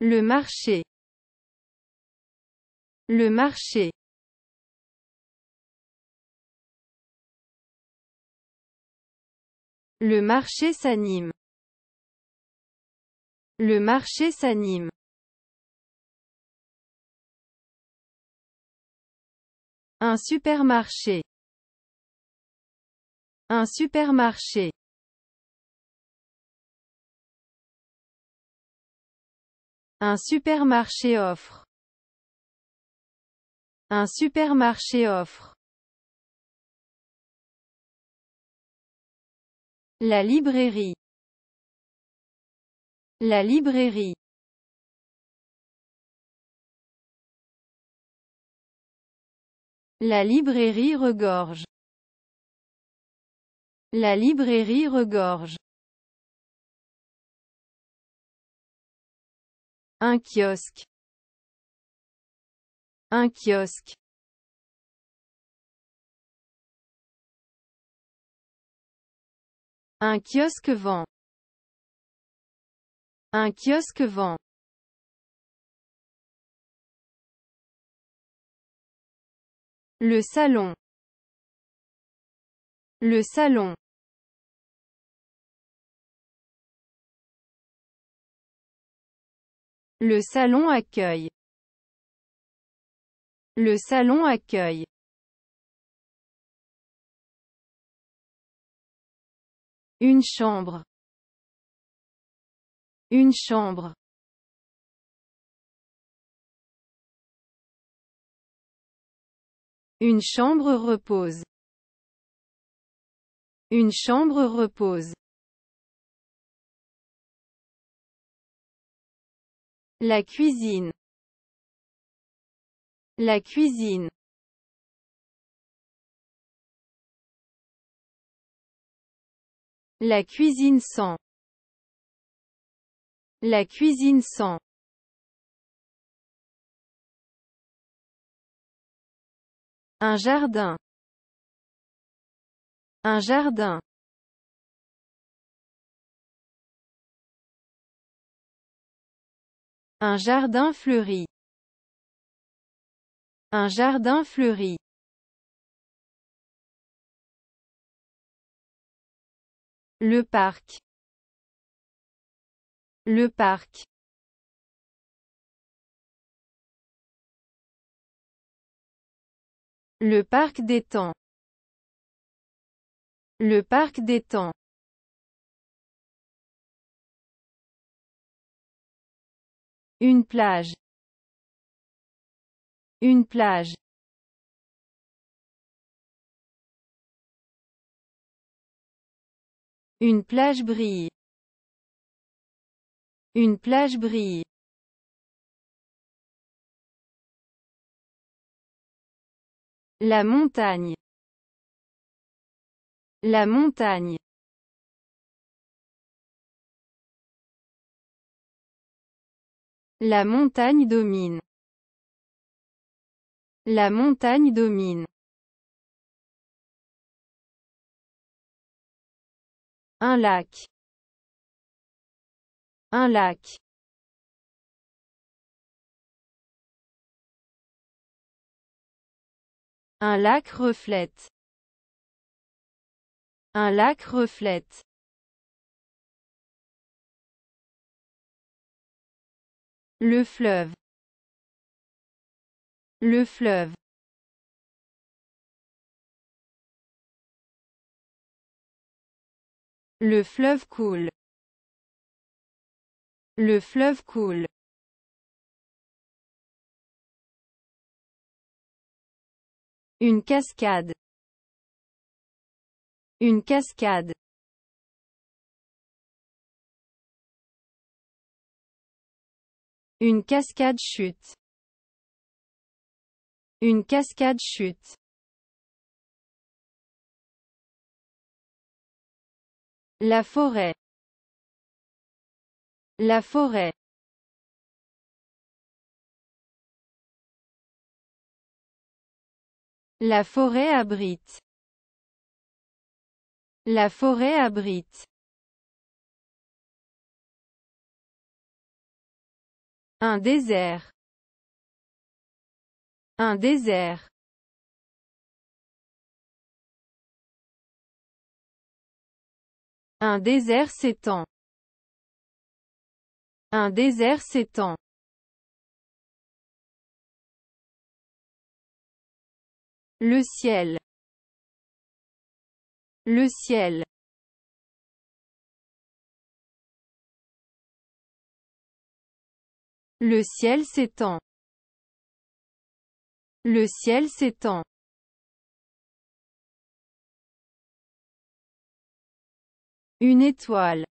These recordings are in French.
Le marché. Le marché. Le marché s'anime. Le marché s'anime. Un supermarché. Un supermarché. Un supermarché offre. Un supermarché offre. La librairie. La librairie. La librairie regorge. La librairie regorge. Un kiosque. Un kiosque. Un kiosque Vent. Un kiosque Vent. Le salon. Le salon. Le salon accueille. Le salon accueille. Une chambre. Une chambre. Une chambre repose. Une chambre repose. La cuisine. La cuisine. La cuisine sans. La cuisine sans. Un jardin. Un jardin. Un jardin fleuri. Un jardin fleuri. Le parc. Le parc. Le parc des temps. Le parc des temps. Une plage. Une plage. Une plage brille. Une plage brille. La montagne. La montagne. La montagne domine. La montagne domine. Un lac. Un lac. Un lac reflète. Un lac reflète. Le fleuve. Le fleuve. Le fleuve coule. Le fleuve coule. Une cascade. Une cascade. Une cascade chute. Une cascade chute. La forêt. La forêt. La forêt abrite. La forêt abrite. Un désert. Un désert. Un désert s'étend. Un désert s'étend. Le ciel. Le ciel. Le ciel s'étend. Le ciel s'étend. Une étoile.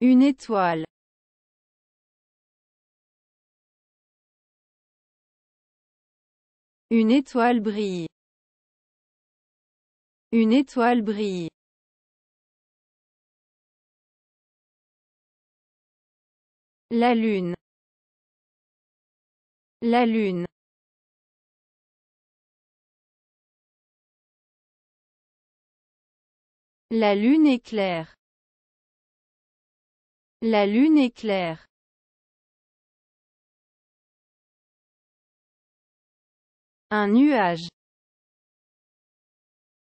Une étoile. Une étoile brille. Une étoile brille. La Lune. La Lune. La Lune est claire. La Lune est claire. Un nuage.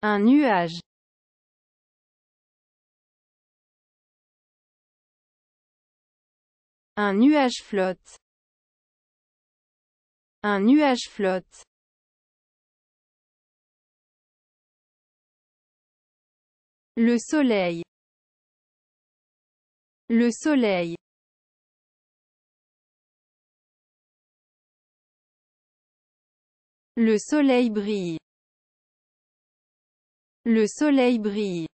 Un nuage. Un nuage flotte. Un nuage flotte. Le soleil. Le soleil. Le soleil brille. Le soleil brille.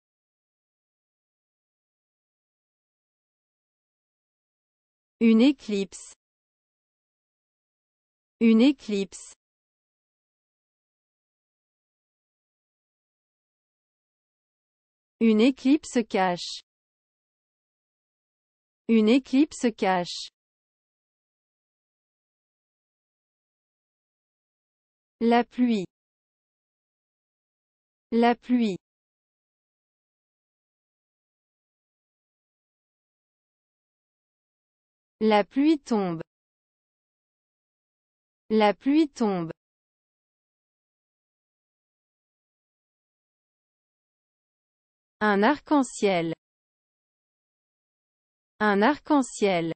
Une éclipse. Une éclipse. Une éclipse cache. Une éclipse cache. La pluie. La pluie. La pluie tombe. La pluie tombe. Un arc-en-ciel. Un arc-en-ciel.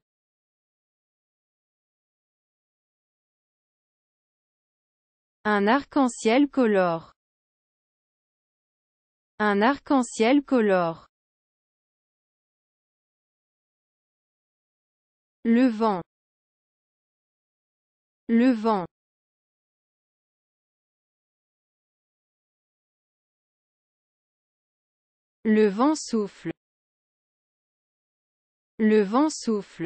Un arc-en-ciel colore. Un arc-en-ciel colore. Le vent. Le vent. Le vent souffle. Le vent souffle.